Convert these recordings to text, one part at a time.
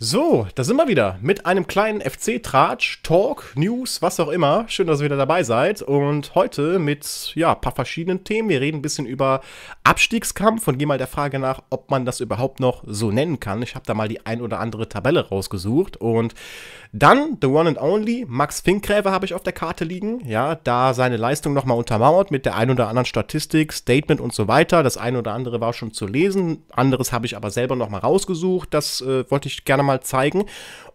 So, da sind wir wieder mit einem kleinen FC-Tratsch, Talk, News, was auch immer. Schön, dass ihr wieder dabei seid. Und heute mit ja, ein paar verschiedenen Themen. Wir reden ein bisschen über Abstiegskampf und gehen mal der Frage nach, ob man das überhaupt noch so nennen kann. Ich habe da mal die ein oder andere Tabelle rausgesucht. Und dann The One and Only, Max Finkgräve habe ich auf der Karte liegen. Ja, da seine Leistung nochmal untermauert mit der ein oder anderen Statistik, Statement und so weiter. Das ein oder andere war schon zu lesen. Anderes habe ich aber selber nochmal rausgesucht. Das äh, wollte ich gerne mal mal zeigen.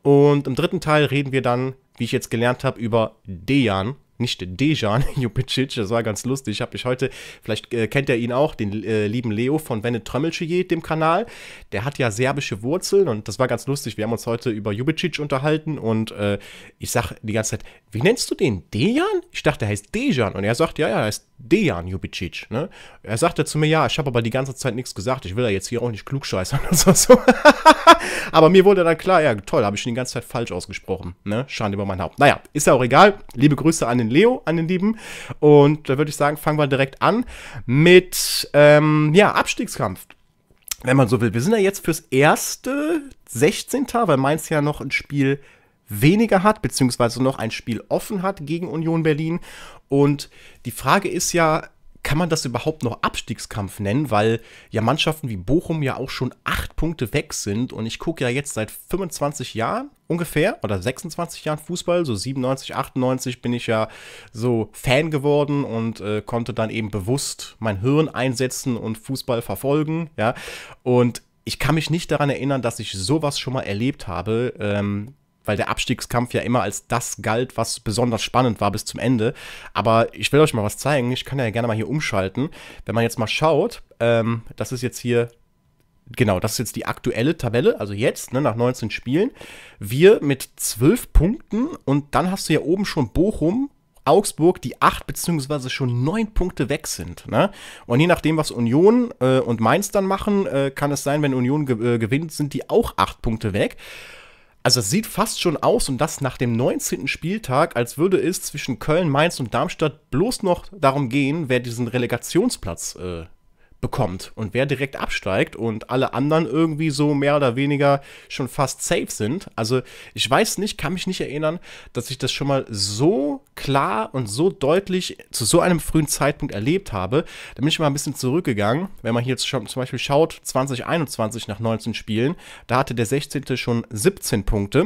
Und im dritten Teil reden wir dann, wie ich jetzt gelernt habe, über Dejan, nicht Dejan Jupicic, das war ganz lustig. Ich habe mich heute, vielleicht äh, kennt ihr ihn auch, den äh, lieben Leo von Wenne Trömmelscheje, dem Kanal. Der hat ja serbische Wurzeln und das war ganz lustig. Wir haben uns heute über Jupicic unterhalten und äh, ich sage die ganze Zeit, wie nennst du den? Dejan? Ich dachte, er heißt Dejan. Und er sagt, ja, ja, er heißt Dejan Jubicic. Ne? Er sagte zu mir, ja, ich habe aber die ganze Zeit nichts gesagt. Ich will ja jetzt hier auch nicht klugscheißern oder so. aber mir wurde dann klar, ja, toll, habe ich ihn die ganze Zeit falsch ausgesprochen. Ne? Schande über mein Haupt. Naja, ist ja auch egal. Liebe Grüße an den Leo, an den Lieben. Und da würde ich sagen, fangen wir direkt an mit ähm, ja, Abstiegskampf. Wenn man so will. Wir sind ja jetzt fürs erste 16. weil Mainz ja noch ein Spiel weniger hat, beziehungsweise noch ein Spiel offen hat gegen Union Berlin. Und die Frage ist ja, kann man das überhaupt noch Abstiegskampf nennen, weil ja Mannschaften wie Bochum ja auch schon acht Punkte weg sind und ich gucke ja jetzt seit 25 Jahren ungefähr oder 26 Jahren Fußball, so 97, 98 bin ich ja so Fan geworden und äh, konnte dann eben bewusst mein Hirn einsetzen und Fußball verfolgen, ja, und ich kann mich nicht daran erinnern, dass ich sowas schon mal erlebt habe. Ähm, weil der Abstiegskampf ja immer als das galt, was besonders spannend war bis zum Ende. Aber ich will euch mal was zeigen. Ich kann ja gerne mal hier umschalten. Wenn man jetzt mal schaut, ähm, das ist jetzt hier genau, das ist jetzt die aktuelle Tabelle, also jetzt, ne, nach 19 Spielen. Wir mit 12 Punkten und dann hast du ja oben schon Bochum, Augsburg, die 8 beziehungsweise schon 9 Punkte weg sind. Ne? Und je nachdem, was Union äh, und Mainz dann machen, äh, kann es sein, wenn Union ge äh, gewinnt, sind die auch 8 Punkte weg. Also es sieht fast schon aus, und das nach dem 19. Spieltag, als würde es zwischen Köln, Mainz und Darmstadt bloß noch darum gehen, wer diesen Relegationsplatz äh, bekommt. Und wer direkt absteigt und alle anderen irgendwie so mehr oder weniger schon fast safe sind. Also ich weiß nicht, kann mich nicht erinnern, dass ich das schon mal so klar und so deutlich zu so einem frühen Zeitpunkt erlebt habe. Da bin ich mal ein bisschen zurückgegangen. Wenn man hier zum Beispiel schaut, 2021 nach 19 Spielen, da hatte der 16. schon 17 Punkte.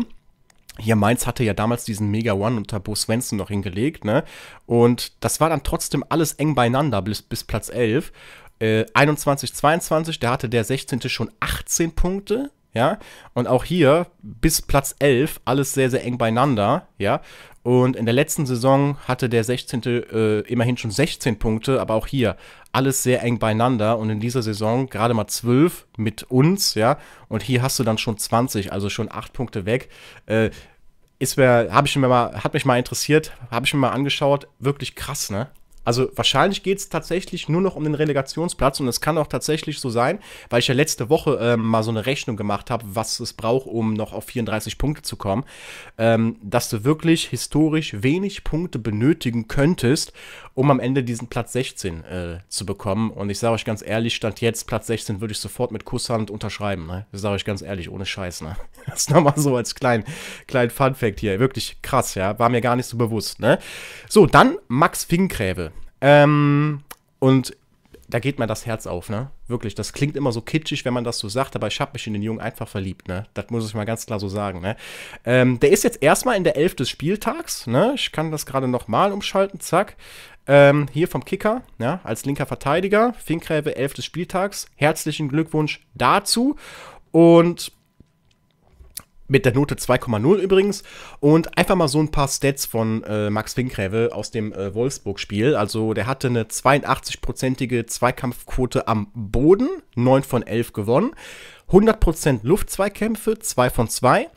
Hier Mainz hatte ja damals diesen Mega One unter Bo Svensson noch hingelegt, ne? Und das war dann trotzdem alles eng beieinander bis, bis Platz 11. 21, äh, 22, da hatte der 16. schon 18 Punkte. Ja, und auch hier bis Platz 11 alles sehr, sehr eng beieinander. Ja, und in der letzten Saison hatte der 16. Äh, immerhin schon 16 Punkte, aber auch hier alles sehr eng beieinander. Und in dieser Saison gerade mal 12 mit uns. Ja, und hier hast du dann schon 20, also schon 8 Punkte weg. Äh, ist mir, habe ich mir mal, hat mich mal interessiert, habe ich mir mal angeschaut, wirklich krass, ne? Also wahrscheinlich geht es tatsächlich nur noch um den Relegationsplatz und es kann auch tatsächlich so sein, weil ich ja letzte Woche ähm, mal so eine Rechnung gemacht habe, was es braucht, um noch auf 34 Punkte zu kommen, ähm, dass du wirklich historisch wenig Punkte benötigen könntest, um am Ende diesen Platz 16 äh, zu bekommen. Und ich sage euch ganz ehrlich, stand jetzt Platz 16 würde ich sofort mit Kusshand unterschreiben. Ne? Das sage ich ganz ehrlich, ohne Scheiß. Ne? Das ist nochmal so als kleinen klein Fact hier. Wirklich krass, ja. War mir gar nicht so bewusst. Ne? So, dann Max Finkräve. Ähm, und da geht mir das Herz auf, ne? Wirklich, das klingt immer so kitschig, wenn man das so sagt, aber ich habe mich in den Jungen einfach verliebt, ne? Das muss ich mal ganz klar so sagen, ne? Ähm, der ist jetzt erstmal in der Elf des Spieltags, ne? Ich kann das gerade nochmal umschalten, zack. Ähm, hier vom Kicker, ja, als linker Verteidiger, Finkräve, Elf des Spieltags. Herzlichen Glückwunsch dazu. Und mit der Note 2,0 übrigens. Und einfach mal so ein paar Stats von äh, Max Finkräve aus dem äh, Wolfsburg-Spiel. Also der hatte eine 82-prozentige Zweikampfquote am Boden, 9 von 11 gewonnen. 100% Luftzweikämpfe, 2 von 2.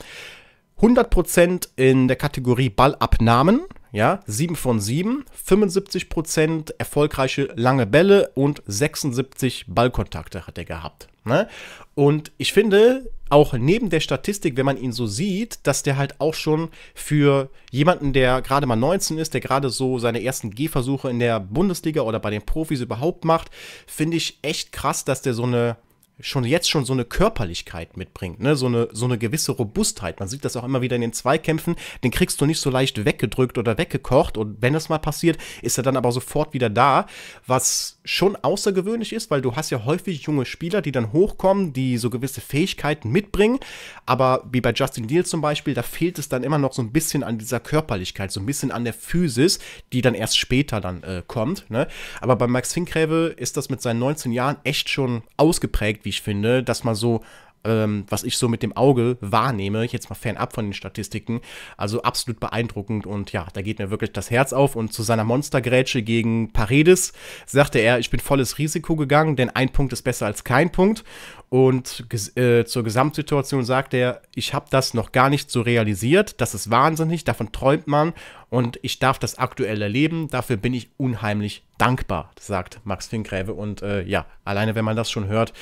100% in der Kategorie Ballabnahmen, ja, 7 von 7, 75% erfolgreiche lange Bälle und 76 Ballkontakte hat er gehabt. Ne? Und ich finde, auch neben der Statistik, wenn man ihn so sieht, dass der halt auch schon für jemanden, der gerade mal 19 ist, der gerade so seine ersten Gehversuche in der Bundesliga oder bei den Profis überhaupt macht, finde ich echt krass, dass der so eine schon jetzt schon so eine Körperlichkeit mitbringt, ne? so, eine, so eine gewisse Robustheit. Man sieht das auch immer wieder in den Zweikämpfen, den kriegst du nicht so leicht weggedrückt oder weggekocht und wenn das mal passiert, ist er dann aber sofort wieder da, was schon außergewöhnlich ist, weil du hast ja häufig junge Spieler, die dann hochkommen, die so gewisse Fähigkeiten mitbringen, aber wie bei Justin Deal zum Beispiel, da fehlt es dann immer noch so ein bisschen an dieser Körperlichkeit, so ein bisschen an der Physis, die dann erst später dann äh, kommt. Ne? Aber bei Max Finkräve ist das mit seinen 19 Jahren echt schon ausgeprägt, wie wie ich finde, dass man so ähm, was ich so mit dem Auge wahrnehme, jetzt mal fernab von den Statistiken, also absolut beeindruckend und ja, da geht mir wirklich das Herz auf und zu seiner Monstergrätsche gegen Paredes sagte er, ich bin volles Risiko gegangen, denn ein Punkt ist besser als kein Punkt und ges äh, zur Gesamtsituation sagt er, ich habe das noch gar nicht so realisiert, das ist wahnsinnig, davon träumt man und ich darf das aktuell erleben, dafür bin ich unheimlich dankbar, sagt Max Finkräve Und äh, ja, alleine wenn man das schon hört,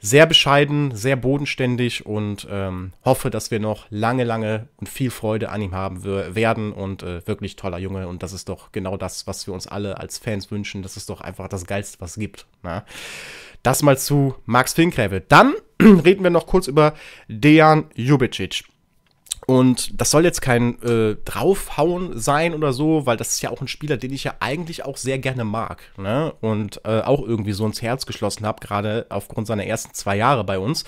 sehr bescheiden, sehr bodenständig und ähm, hoffe, dass wir noch lange, lange und viel Freude an ihm haben werden und äh, wirklich toller Junge. Und das ist doch genau das, was wir uns alle als Fans wünschen. Das ist doch einfach das Geilste, was es gibt. Na? Ne? Das mal zu Max Finkrävel. Dann reden wir noch kurz über Dejan Jubicic. Und das soll jetzt kein äh, Draufhauen sein oder so, weil das ist ja auch ein Spieler, den ich ja eigentlich auch sehr gerne mag. Ne? Und äh, auch irgendwie so ins Herz geschlossen habe, gerade aufgrund seiner ersten zwei Jahre bei uns.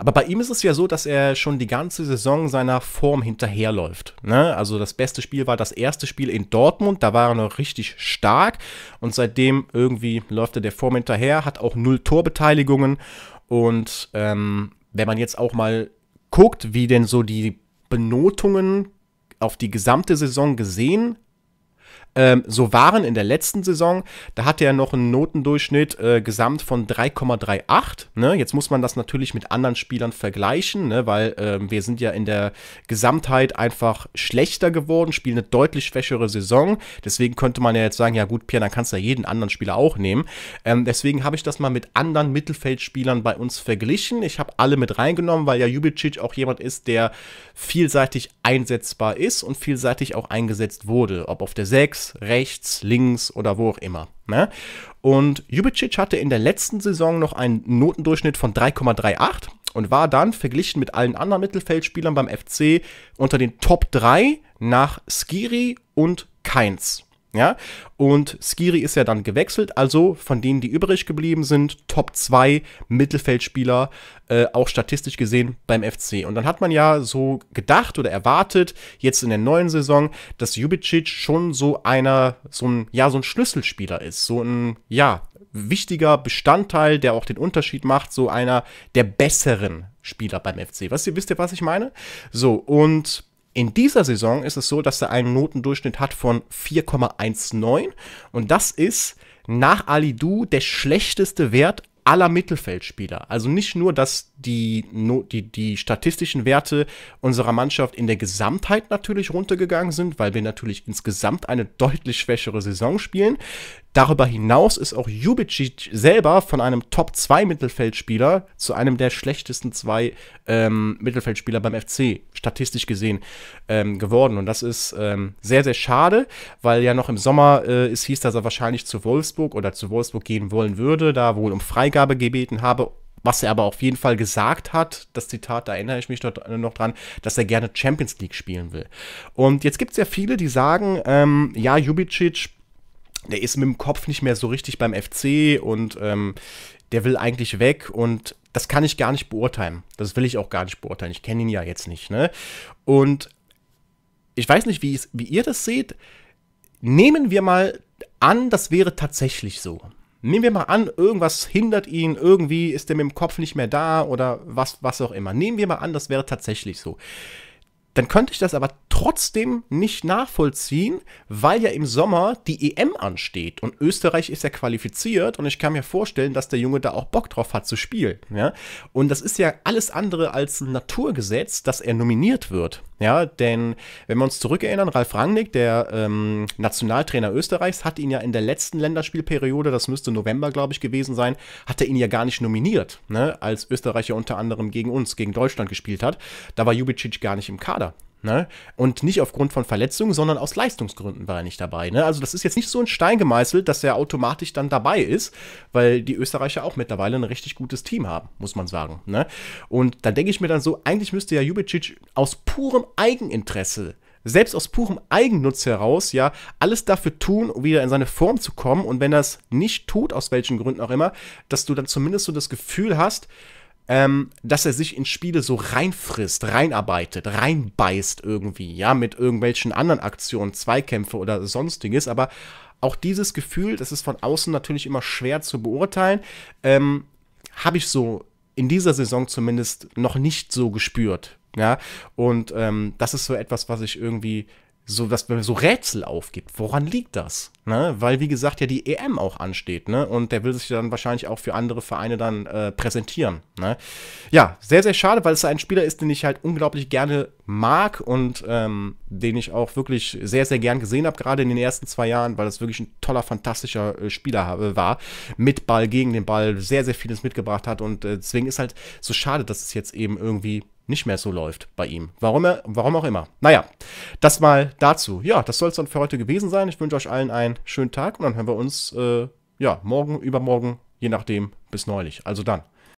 Aber bei ihm ist es ja so, dass er schon die ganze Saison seiner Form hinterherläuft. Ne? Also das beste Spiel war das erste Spiel in Dortmund, da war er noch richtig stark und seitdem irgendwie läuft er der Form hinterher, hat auch null Torbeteiligungen und ähm, wenn man jetzt auch mal guckt, wie denn so die Benotungen auf die gesamte Saison gesehen ähm, so waren in der letzten Saison, da hatte er noch einen Notendurchschnitt äh, gesamt von 3,38. Ne? Jetzt muss man das natürlich mit anderen Spielern vergleichen, ne? weil ähm, wir sind ja in der Gesamtheit einfach schlechter geworden, spielen eine deutlich schwächere Saison. Deswegen könnte man ja jetzt sagen, ja gut, Pierre, dann kannst du ja jeden anderen Spieler auch nehmen. Ähm, deswegen habe ich das mal mit anderen Mittelfeldspielern bei uns verglichen. Ich habe alle mit reingenommen, weil ja Jubicic auch jemand ist, der vielseitig einsetzbar ist und vielseitig auch eingesetzt wurde. Ob auf der 6, links, rechts, links oder wo auch immer. Ne? Und Jubicic hatte in der letzten Saison noch einen Notendurchschnitt von 3,38 und war dann verglichen mit allen anderen Mittelfeldspielern beim FC unter den Top 3 nach Skiri und Keins. Ja, und Skiri ist ja dann gewechselt, also von denen, die übrig geblieben sind, Top 2 Mittelfeldspieler, äh, auch statistisch gesehen beim FC. Und dann hat man ja so gedacht oder erwartet, jetzt in der neuen Saison, dass Jubicic schon so einer, so ein, ja, so ein Schlüsselspieler ist, so ein, ja, wichtiger Bestandteil, der auch den Unterschied macht, so einer der besseren Spieler beim FC. Was, wisst ihr, was ich meine? So, und in dieser Saison ist es so, dass er einen Notendurchschnitt hat von 4,19 und das ist nach Alidu der schlechteste Wert aller Mittelfeldspieler. Also nicht nur, dass die, die, die statistischen Werte unserer Mannschaft in der Gesamtheit natürlich runtergegangen sind, weil wir natürlich insgesamt eine deutlich schwächere Saison spielen. Darüber hinaus ist auch Jubicic selber von einem Top-2-Mittelfeldspieler zu einem der schlechtesten zwei ähm, Mittelfeldspieler beim FC, statistisch gesehen, ähm, geworden. Und das ist ähm, sehr, sehr schade, weil ja noch im Sommer äh, es hieß, dass er wahrscheinlich zu Wolfsburg oder zu Wolfsburg gehen wollen würde, da wohl um Freigabe gebeten habe. Was er aber auf jeden Fall gesagt hat, das Zitat, da erinnere ich mich dort äh, noch dran, dass er gerne Champions League spielen will. Und jetzt gibt es ja viele, die sagen, ähm, ja, Jubicic der ist mit dem Kopf nicht mehr so richtig beim FC und ähm, der will eigentlich weg und das kann ich gar nicht beurteilen. Das will ich auch gar nicht beurteilen. Ich kenne ihn ja jetzt nicht. Ne? Und ich weiß nicht, wie, wie ihr das seht. Nehmen wir mal an, das wäre tatsächlich so. Nehmen wir mal an, irgendwas hindert ihn, irgendwie ist er mit dem Kopf nicht mehr da oder was, was auch immer. Nehmen wir mal an, das wäre tatsächlich so dann könnte ich das aber trotzdem nicht nachvollziehen, weil ja im Sommer die EM ansteht und Österreich ist ja qualifiziert und ich kann mir vorstellen, dass der Junge da auch Bock drauf hat zu spielen. Ja? Und das ist ja alles andere als ein Naturgesetz, dass er nominiert wird. Ja, denn wenn wir uns zurückerinnern, Ralf Rangnick, der ähm, Nationaltrainer Österreichs, hat ihn ja in der letzten Länderspielperiode, das müsste November, glaube ich, gewesen sein, hat er ihn ja gar nicht nominiert, ne? als Österreicher unter anderem gegen uns, gegen Deutschland gespielt hat. Da war Jubicic gar nicht im Kader. Ne? Und nicht aufgrund von Verletzungen, sondern aus Leistungsgründen war er nicht dabei. Ne? Also das ist jetzt nicht so ein Stein gemeißelt, dass er automatisch dann dabei ist, weil die Österreicher auch mittlerweile ein richtig gutes Team haben, muss man sagen. Ne? Und da denke ich mir dann so, eigentlich müsste ja Jubicic aus purem Eigeninteresse selbst aus purem Eigennutz heraus, ja, alles dafür tun, um wieder in seine Form zu kommen. Und wenn er es nicht tut, aus welchen Gründen auch immer, dass du dann zumindest so das Gefühl hast, ähm, dass er sich in Spiele so reinfrisst, reinarbeitet, reinbeißt irgendwie, ja, mit irgendwelchen anderen Aktionen, Zweikämpfe oder sonstiges, aber auch dieses Gefühl, das ist von außen natürlich immer schwer zu beurteilen, ähm, habe ich so in dieser Saison zumindest noch nicht so gespürt. Ja, und ähm, das ist so etwas, was ich irgendwie so, dass man so Rätsel aufgibt. Woran liegt das? Ne? Weil, wie gesagt, ja die EM auch ansteht, ne? Und der will sich dann wahrscheinlich auch für andere Vereine dann äh, präsentieren. Ne? Ja, sehr, sehr schade, weil es ein Spieler ist, den ich halt unglaublich gerne mag und ähm, den ich auch wirklich sehr, sehr gern gesehen habe, gerade in den ersten zwei Jahren, weil es wirklich ein toller, fantastischer äh, Spieler äh, war. Mit Ball gegen den Ball sehr, sehr vieles mitgebracht hat. Und äh, deswegen ist halt so schade, dass es jetzt eben irgendwie nicht mehr so läuft bei ihm. Warum, er, warum auch immer. Naja, das mal dazu. Ja, das soll es dann für heute gewesen sein. Ich wünsche euch allen einen schönen Tag und dann hören wir uns, äh, ja, morgen, übermorgen, je nachdem, bis neulich. Also dann.